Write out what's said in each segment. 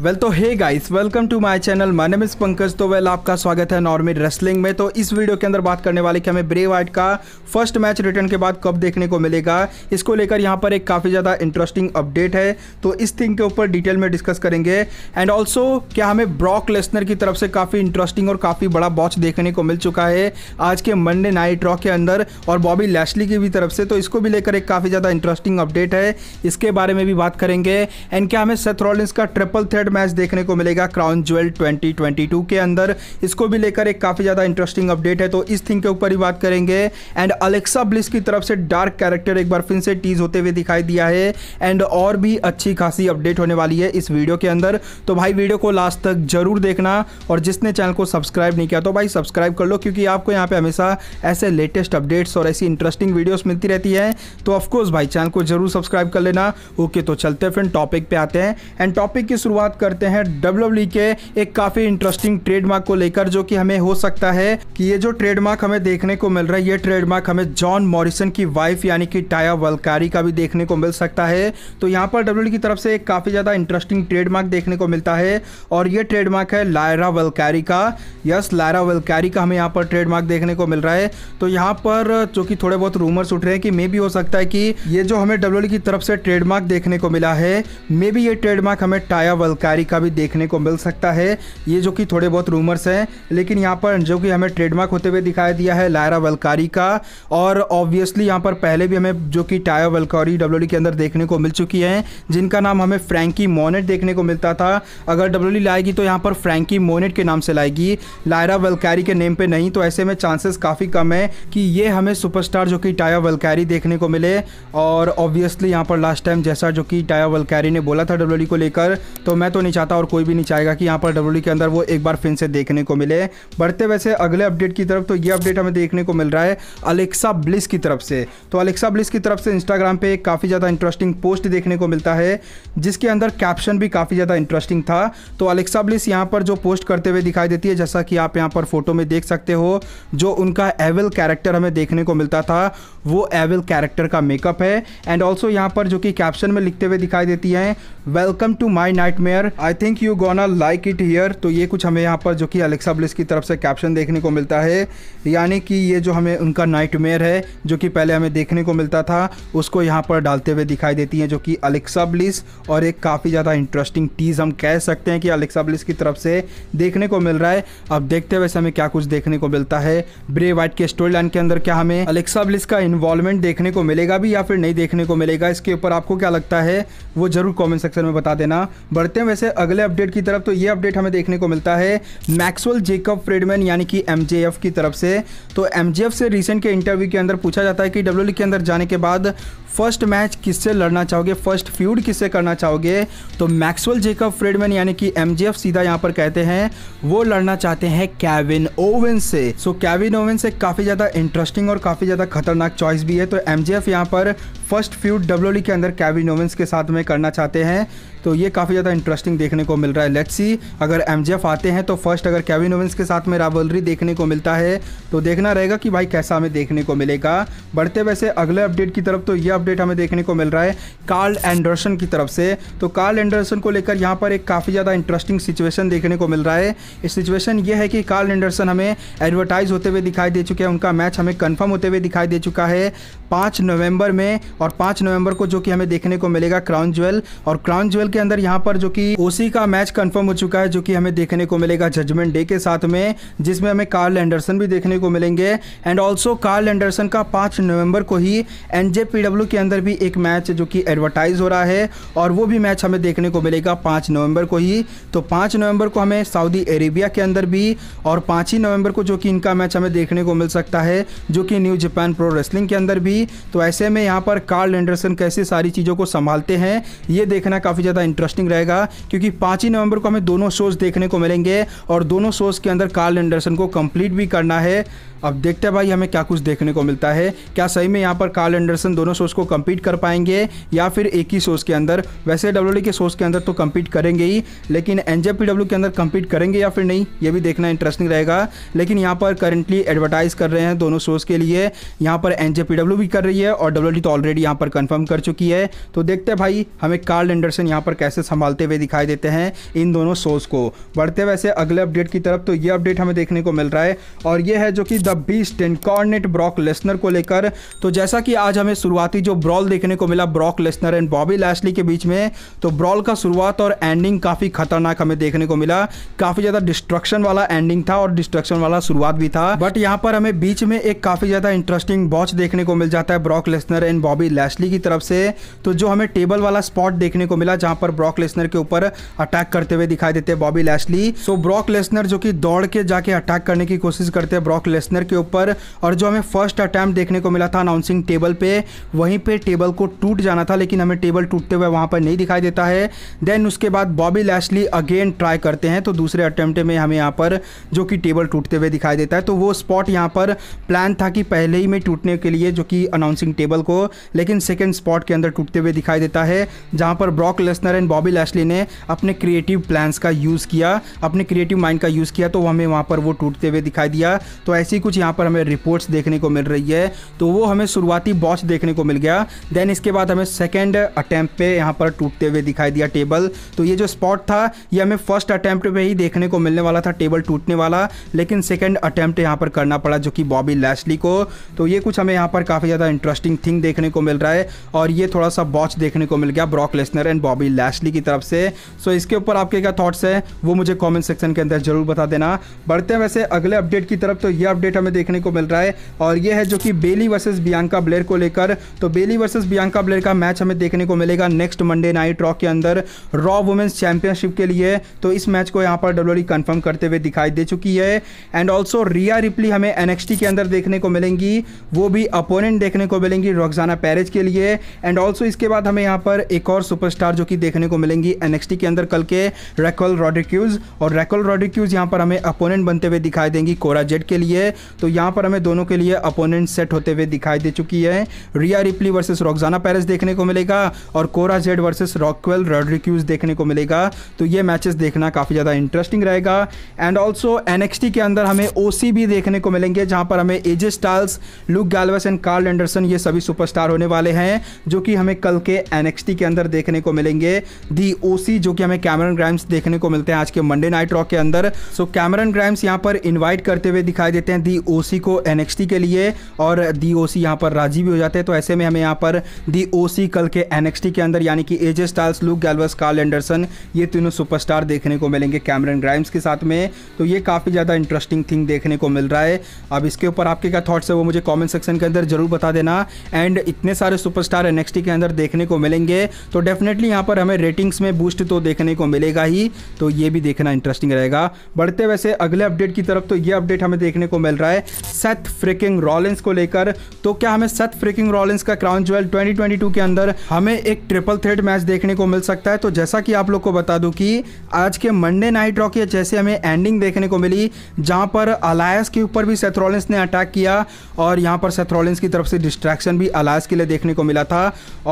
well तो hey guys welcome to my channel my name is Pankaj तो well आपका स्वागत है नॉर्मल रेसलिंग में तो इस वीडियो के अंदर बात करने वाले कि हमें ब्रे वाइट का फर्स्ट मैच रिटर्न के बाद कब देखने को मिलेगा इसको लेकर यहाँ पर एक काफ़ी ज़्यादा इंटरेस्टिंग अपडेट है तो इस थिंग के ऊपर डिटेल में डिस्कस करेंगे एंड ऑल्सो क्या हमें ब्रॉक लेसनर की तरफ से काफ़ी इंटरेस्टिंग और काफ़ी बड़ा बॉच देखने को मिल चुका है आज के मंडे नाइट रॉक के अंदर और बॉबी लैशली की भी तरफ से तो इसको भी लेकर एक काफ़ी ज़्यादा इंटरेस्टिंग अपडेट है इसके बारे में भी बात करेंगे एंड क्या हमें सेथ का ट्रिपल थ्रेड थर्ड मैच देखने को मिलेगा क्राउन ज्वेल 2022 के अंदर इसको भी लेकर एक काफ़ी ज़्यादा इंटरेस्टिंग अपडेट है तो इस थिंग के ऊपर ही बात करेंगे एंड अलेक्सा ब्लिस की तरफ से डार्क कैरेक्टर एक बार फिर से टीज होते हुए दिखाई दिया है एंड और भी अच्छी खासी अपडेट होने वाली है इस वीडियो के अंदर तो भाई वीडियो को लास्ट तक जरूर देखना और जिसने चैनल को सब्सक्राइब नहीं किया तो भाई सब्सक्राइब कर लो क्योंकि आपको यहाँ पे हमेशा ऐसे लेटेस्ट अपडेट्स और ऐसी इंटरेस्टिंग वीडियोस मिलती रहती है तो ऑफकोर्स भाई चैनल को जरूर सब्सक्राइब कर लेना ओके तो चलते हैं फ्रेंड टॉपिक पे आते हैं एंड टॉपिक की शुरुआत करते हैं डब्ल्यू e के एक काफ़ी इंटरेस्टिंग ट्रेडमार्क को लेकर जो कि हमें हो सकता है कि ये जो ट्रेडमार्क हमें देखने को मिल रहा है ये ट्रेडमार्क हमें जॉन मॉरिसन की वाइफ यानी कि टाया वलकारी का भी देखने को मिल सकता है तो यहाँ पर डब्ल्यू e की तरफ से एक काफ़ी ज़्यादा इंटरेस्टिंग ट्रेडमार्क देखने को मिलता है और ये ट्रेडमार्क है लायरा वलकारी का यस लायरा वलकारी का हमें यहाँ पर ट्रेडमार्क देखने को मिल रहा है तो यहाँ पर जो कि थोड़े बहुत रूमर्स उठ रहे हैं कि मे भी हो सकता है कि ये जो हमें डब्ल्यू e की तरफ से ट्रेडमार्क देखने को मिला है मे भी ये ट्रेडमार्क हमें टाया वलकारी कार्य का भी देखने को मिल सकता है ये जो कि थोड़े बहुत रूमर्स हैं लेकिन यहाँ पर जो कि हमें ट्रेडमार्क होते हुए दिखाई दिया है लायरा वलकारी का और ऑब्वियसली यहाँ पर पहले भी हमें जो कि टाया वलकारी डब्ल्यू के अंदर देखने को मिल चुकी है जिनका नाम हमें फ्रेंकी मोनेट देखने को मिलता था अगर डब्ल्यू e लाएगी तो यहाँ पर फ्रेंकी मोनेट के नाम से लाएगी लायरा वलकारी के नेम पर नहीं तो ऐसे में चांसेस काफ़ी कम है कि ये हमें सुपरस्टार जो कि टाया वलकारी देखने को मिले और ऑब्वियसली यहाँ पर लास्ट टाइम जैसा जो कि टाया वलकारी ने बोला था डब्ल्यू e को लेकर तो मैं मैं तो नहीं चाहता और कोई भी नहीं चाहेगा कि यहाँ पर डब्ल्यू के अंदर वो एक बार फिर से देखने को मिले बढ़ते वैसे अगले अपडेट की तरफ तो ये अपडेट हमें देखने को मिल रहा है अलेक्सा ब्लिस की तरफ से तो अलेक्सा ब्लिस की तरफ से इंस्टाग्राम पर काफ़ी ज़्यादा इंटरेस्टिंग पोस्ट देखने को मिलता है जिसके अंदर कैप्शन भी काफ़ी ज़्यादा इंटरेस्टिंग था तो अलेक्सा ब्लिस यहाँ पर जो पोस्ट करते हुए दिखाई देती है जैसा कि आप यहाँ पर फोटो में देख सकते हो जो उनका एवल कैरेक्टर हमें देखने को मिलता था वो एवल कैरेक्टर का मेकअप है एंड ऑल्सो यहाँ पर जो कि कैप्शन में लिखते हुए दिखाई देती हैं welcome to my night here I think you gonna like it here तो ये कुछ हमें यहाँ पर जो कि अलेक्सा ब्लिस की तरफ से कैप्शन देखने को मिलता है यानी कि ये जो हमें उनका नाइट है जो कि पहले हमें देखने को मिलता था उसको यहाँ पर डालते हुए दिखाई देती हैं जो कि अलेक्सा ब्लिस और एक काफ़ी ज़्यादा इंटरेस्टिंग टीज़ हम कह सकते हैं कि अलेक्सा ब्लिस की तरफ से देखने को मिल रहा है अब देखते हुए हमें क्या कुछ देखने को मिलता है ब्रे वाइट के स्टोरी लाइन के अंदर क्या हमें अलेक्सा ब्लिस का इन्वॉल्वमेंट देखने को मिलेगा भी या फिर नहीं देखने को मिलेगा इसके ऊपर आपको क्या लगता है वो जरूर कॉमेंट सेक्शन में बता देना बढ़ते हैं वैसे अगले अपडेट की तरफ तो ये अपडेट हमें देखने को मिलता है मैक्सवेल जेकब फ्रेडमैन यानी कि एम की तरफ से तो एम से रिसेंट के इंटरव्यू के अंदर पूछा जाता है कि डब्ल्यू के अंदर जाने के बाद फर्स्ट मैच किससे लड़ना चाहोगे फर्स्ट फ्यूड किससे करना चाहोगे तो मैक्सवेल जेकब फ्रेडमैन यानी कि एम सीधा यहाँ पर कहते हैं वो लड़ना चाहते हैं कैविन ओवन से सो कैविन ओवन से काफ़ी ज़्यादा इंटरेस्टिंग और काफ़ी ज़्यादा खतरनाक चॉइस भी है तो एम जी पर फर्स्ट फ्यूड डब्ल्यू के अंदर कैविन ओवेंस के साथ में करना चाहते हैं तो ये काफ़ी ज़्यादा इंटरेस्टिंग देखने को मिल रहा है लेट्स सी अगर एम आते हैं तो फर्स्ट अगर कैविन ओवेंस के साथ में रावलरी देखने को मिलता है तो देखना रहेगा कि भाई कैसा हमें देखने को मिलेगा बढ़ते वैसे अगले अपडेट की तरफ तो यह अपडेट हमें देखने को मिल रहा है कार्ल एंडरसन की तरफ से तो कार्ल एंडरसन को लेकर यहाँ पर एक काफ़ी ज़्यादा इंटरेस्टिंग सिचुएशन देखने को मिल रहा है सिचुएशन ये है कि कार्ल एंडरसन हमें एडवर्टाइज होते हुए दिखाई दे चुके हैं उनका मैच हमें कन्फर्म होते हुए दिखाई दे चुका है पाँच नवंबर में और पाँच नवंबर को जो कि हमें देखने को मिलेगा क्राउन ज्वेल और क्राउन ज्वेल के अंदर यहाँ पर जो कि ओसी का मैच कन्फर्म हो चुका है जो कि हमें देखने को मिलेगा जजमेंट डे के साथ में जिसमें हमें कार्ल एंडरसन भी देखने को मिलेंगे एंड ऑल्सो कार्ल एंडरसन का पाँच नवंबर को ही एन के अंदर भी एक मैच जो कि एडवर्टाइज़ हो रहा है और वो भी मैच हमें देखने को मिलेगा पाँच नवंबर को ही तो पाँच नवंबर को हमें सऊदी अरेबिया के अंदर भी और पाँच ही नवंबर को जो कि इनका मैच हमें देखने को मिल सकता है जो कि न्यू जापान प्रो रेसलिंग के अंदर भी तो ऐसे में यहाँ पर कार्ल एंडरसन कैसे सारी चीज़ों को संभालते हैं ये देखना काफ़ी ज़्यादा इंटरेस्टिंग रहेगा क्योंकि पाँच ही नवंबर को हमें दोनों शोज़ देखने को मिलेंगे और दोनों शोज़ के अंदर कार्ल एंडरसन को कंप्लीट भी करना है अब देखते हैं भाई हमें क्या कुछ देखने को मिलता है क्या सही में यहाँ पर कार्ल एंडरसन दोनों शोज को कम्पीट कर पाएंगे या फिर एक ही सोर्स के अंदर वैसे डब्ल्यू के सोर्स के अंदर तो कम्पीट करेंगे ही लेकिन एन के अंदर कम्पीट करेंगे या फिर नहीं ये भी देखना इंटरेस्टिंग रहेगा लेकिन यहाँ पर करंटली एडवर्टाइज कर रहे हैं दोनों सोर्स के लिए यहाँ पर एन भी कर रही है और डब्ल्यू तो ऑलरेडी यहाँ पर कन्फर्म कर चुकी है तो देखते हैं भाई हमें कार्ल एंडरसन यहाँ पर कैसे संभालते हुए दिखाई देते हैं इन दोनों सोर्स को बढ़ते वैसे अगले अपडेट की तरफ तो ये अपडेट हमें देखने को मिल रहा है और ये है जो कि the beast incarnate Brock Lesnar को लेकर तो जैसा कि आज हमें शुरुआती जो ब्रॉल देखने को मिला Brock Lesnar and Bobby Lashley के बीच में तो ब्रॉल का शुरुआत और एंडिंग काफ़ी खतरनाक हमें देखने को मिला काफ़ी ज़्यादा डिस्ट्रक्शन वाला एंडिंग था और डिस्ट्रक्शन वाला शुरुआत भी था बट यहाँ पर हमें बीच में एक काफ़ी ज़्यादा इंटरेस्टिंग बॉच देखने को मिल जाता है Brock Lesnar and Bobby Lashley की तरफ से तो जो हमें टेबल वाला स्पॉट देखने को मिला जहां पर ब्रॉक लेसनर के ऊपर अटैक करते हुए दिखाई देते हैं Bobby Lashley so Brock Lesnar जो कि दौड़ के जाके अटैक करने की कोशिश करते हैं ब्रॉक लेसनर के ऊपर और जो हमें फर्स्ट अटैम्प्ट देखने को मिला था अनाउंसिंग टेबल पे वही वहीं पे टेबल को टूट जाना था लेकिन हमें टेबल टूटते हुए वहाँ पर नहीं दिखाई देता है देन उसके बाद बॉबी लैशली अगेन ट्राई करते हैं तो दूसरे अटैम्प्ट में हमें यहाँ पर जो कि टेबल टूटते हुए दिखाई देता है तो वो स्पॉट यहाँ पर प्लान था कि पहले ही में टूटने के लिए जो कि अनाउंसिंग टेबल को लेकिन सेकेंड स्पॉट के अंदर टूटते हुए दिखाई देता है जहाँ पर Brock Lesnar and Bobby Lashley ने अपने क्रिएटिव प्लान्स का यूज़ किया अपने क्रिएटिव माइंड का यूज़ किया तो हमें वहाँ पर वो टूटते हुए दिखाई दिया तो ऐसी कुछ यहाँ पर हमें रिपोर्ट्स देखने को मिल रही है तो वो हमें शुरुआती बॉच देखने को मिल गया गया देन इसके बाद हमें सेकेंड अटैम्प्ट पे यहाँ पर टूटते हुए दिखाई दिया टेबल तो ये जो स्पॉट था ये हमें फर्स्ट अटैम्प्ट ही देखने को मिलने वाला था टेबल टूटने वाला लेकिन सेकेंड अटैम्प्ट यहाँ पर करना पड़ा जो कि बॉबी लैसली को तो ये कुछ हमें यहाँ पर काफ़ी ज़्यादा इंटरेस्टिंग थिंग देखने को मिल रहा है और ये थोड़ा सा बॉच देखने को मिल गया Brock Lesnar and Bobby Lashley की तरफ से सो इसके ऊपर आपके क्या थाट्स है वो मुझे कॉमेंट सेक्शन के अंदर जरूर बता देना बढ़ते हैं वैसे अगले अपडेट की तरफ तो ये अपडेट हमें देखने को मिल रहा है और ये है जो कि बेली वर्सेज बियांका ब्लेयर को लेकर तो बेली वर्सेस बियांका ब्लेयर का मैच हमें देखने को मिलेगा नेक्स्ट मंडे नाइट रॉक के अंदर रॉ वुमेंस चैंपियनशिप के लिए तो इस मैच को यहाँ पर डब्ल्यू कंफर्म करते हुए दिखाई दे चुकी है एंड ऑल्सो रिया रिपली हमें एनएक्सटी के अंदर देखने को मिलेंगी वो भी अपोनेंट देखने को मिलेंगी रोक्साना पैरेज के लिए एंड ऑल्सो इसके बाद हमें यहाँ पर एक और सुपरस्टार जो कि देखने को मिलेंगी एनएक्सटी के अंदर कल के रेकोल रॉड्रिक्यूज और रेकोल रॉड्रिक्यूज यहाँ पर हमें अपोनेंट बनते हुए दिखाई देंगी कोरा जेट के लिए तो यहाँ पर हमें दोनों के लिए अपोनेंट सेट होते हुए दिखाई दे चुकी है Rhea Ripley Bayley versus Roxanne Perez देखने को मिलेगा और Cora Jade versus Raquel Rodriguez देखने को मिलेगा तो ये मैचेस देखना काफ़ी ज़्यादा इंटरेस्टिंग रहेगा एंड ऑल्सो एन के अंदर हमें ओ भी देखने को मिलेंगे जहाँ पर हमें AJ Styles Luke Gallows and Karl Anderson ये सभी सुपरस्टार होने वाले हैं जो कि हमें कल के एन के अंदर देखने को मिलेंगे दी ओ जो कि हमें कैमरन ग्राइम्स देखने को मिलते हैं आज के मंडे नाइट रॉक के अंदर सो कैमरन ग्राइम्स यहाँ पर इन्वाइट करते हुए दिखाई देते हैं दी ओ को एनएक्सटी के लिए और दी ओ सी यहाँ पर राजी भी हो जाते हैं तो ऐसे में हमें यहाँ पर दी ओ सी कल के एन के अंदर यानी कि AJ Styles Luke Gallows Karl Anderson ये तीनों सुपरस्टार देखने को मिलेंगे कैमरन ग्राइम्स के साथ में तो ये काफ़ी ज़्यादा इंटरेस्टिंग थिंग देखने को मिल रहा है अब इसके ऊपर आपके क्या थाट्स है वो मुझे कॉमेंट सेक्शन के अंदर जरूर बता देना एंड इतने सारे सुपरस्टार एन के अंदर देखने को मिलेंगे तो डेफिनेटली यहाँ पर हमें रेटिंग्स में बूस्ट तो देखने को मिलेगा ही तो ये भी देखना इंटरेस्टिंग रहेगा बढ़ते वैसे अगले अपडेट की तरफ तो ये अपडेट हमें देखने को मिल रहा है सेथ फ्रिकिंग रॉलेंस को लेकर तो क्या हमें सेथ फ्रिकिंग रॉलेंस का क्राउन ज्वेल 2022 के अंदर हमें एक ट्रिपल थ्रेड मैच देखने को मिल सकता है तो जैसा कि आप लोग को बता दूं कि आज के मंडे नाइट रॉक जैसे हमें एंडिंग देखने को मिली जहां पर अलायस के ऊपर भी सेथ्रोलिंस ने अटैक किया और यहां पर सेथ्रोलिंस की तरफ से डिस्ट्रैक्शन भी अलायस के लिए देखने को मिला था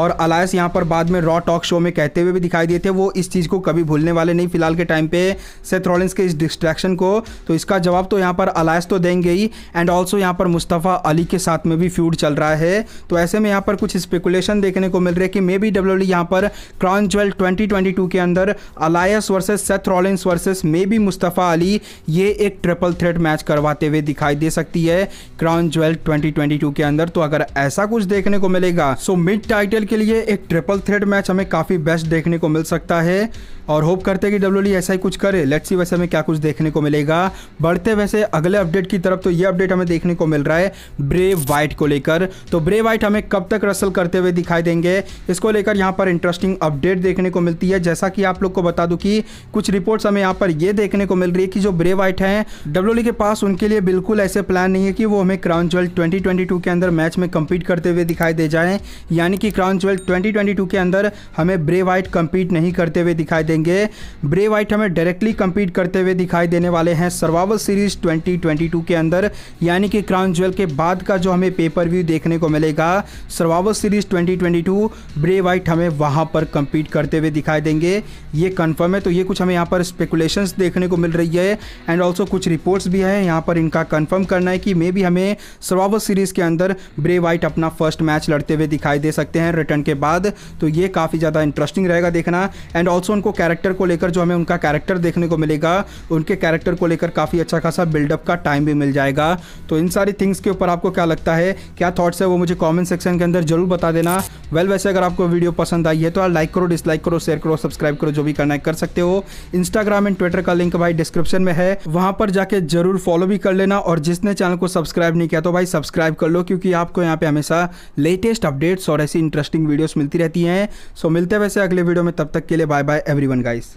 और अलायस यहाँ पर बाद में रॉ टॉक शो में कहते हुए भी दिखाई दिए थे वो इस चीज़ को कभी भूलने वाले नहीं फिलहाल के टाइम पे सेथ्रोलिंस के इस डिस्ट्रैक्शन को तो इसका जवाब तो यहाँ पर अलायस तो देंगे ही एंड ऑल्सो यहाँ पर मुस्तफ़ा अली के साथ में भी फ्यूड चल रहा है तो ऐसे में यहाँ पर कुछ स्पेकुलेशन देखने को मिल रही है कि मे बी डब्ल्यू यहाँ पर क्राउन ज्वेल 2022 के अंदर अलायस versus Seth Rollins versus maybe Mustafa Ali ये एक ट्रिपल थ्रेट मैच करवाते हुए दिखाई दे सकती है क्राउन ज्वेल 2022 के अंदर तो अगर ऐसा कुछ देखने को मिलेगा सो मिड टाइटल के लिए एक ट्रिपल थ्रेट मैच हमें काफ़ी बेस्ट देखने को मिल सकता है और होप करते हैं कि डब्ल्यू e ऐसा ही कुछ करे लेट्स सी वैसे हमें क्या कुछ देखने को मिलेगा बढ़ते वैसे अगले अपडेट की तरफ तो ये अपडेट हमें देखने को मिल रहा है ब्रे वाइट को लेकर तो ब्रे वाइट हमें कब तक रसल करते हुए दिखाई देंगे इसको लेकर यहाँ पर इंटरेस्टिंग अपडेट देखने को मिलती है जैसा कि आप लोग को बता दूं कि कुछ रिपोर्ट्स हमें यहाँ पर ये देखने को मिल रही है कि जो ब्रे वाइट हैं डब्ल्यू e के पास उनके लिए बिल्कुल ऐसे प्लान नहीं है कि वो हमें क्राउन ज्वेल ट्वेंटी के अंदर मैच में कम्पीट करते हुए दिखाई दे जाए यानी कि क्राउन ज्वेल ट्वेंटी के अंदर हमें ब्रे वाइट कम्पीट नहीं करते हुए दिखाई देंगे ब्रे वाइट हमें डायरेक्टली कम्पीट करते हुए दिखाई देने वाले हैं सर्वावल सीरीज ट्वेंटी के अंदर यानी कि क्राउन ज्वेल के बाद का जो हमें पेपर व्यू देखने को मिलेगा सर्वावर सीरीज 2022 ब्रे वाइट हमें वहाँ पर कंपीट करते हुए दिखाई देंगे ये कन्फर्म है तो ये कुछ हमें यहाँ पर स्पेकुलेशंस देखने को मिल रही है एंड ऑल्सो कुछ रिपोर्ट्स भी हैं यहाँ पर इनका कन्फर्म करना है कि मे बी हमें सर्वावर सीरीज़ के अंदर ब्रे वाइट अपना फर्स्ट मैच लड़ते हुए दिखाई दे सकते हैं रिटर्न के बाद तो ये काफ़ी ज़्यादा इंटरेस्टिंग रहेगा देखना एंड ऑल्सो उनको कैरेक्टर को लेकर जो हमें उनका कैरेक्टर देखने को मिलेगा उनके कैरेक्टर को लेकर काफ़ी अच्छा खासा बिल्डअप का टाइम भी मिल जाएगा तो इन सारी थिंग्स के ऊपर आपको क्या लगता है क्या थाट्स है वो मुझे कॉमेंट सेक्शन के अंदर जरूर बता देना वेल वैसे अगर आपको वीडियो पसंद आई है तो लाइक करो डिसलाइक करो शेयर करो सब्सक्राइब करो जो भी करना है कर सकते हो इंस्टाग्राम एंड ट्विटर का लिंक भाई डिस्क्रिप्शन में है वहां पर जाके जरूर फॉलो भी कर लेना और जिसने चैनल को सब्सक्राइब नहीं किया तो भाई सब्सक्राइब कर लो क्योंकि आपको यहाँ पे हमेशा लेटेस्ट अपडेट्स और ऐसी इंटरेस्टिंग वीडियोज मिलती रहती है सो मिलते वैसे अगले वीडियो में तब तक के लिए बाय बाय एवरी गाइस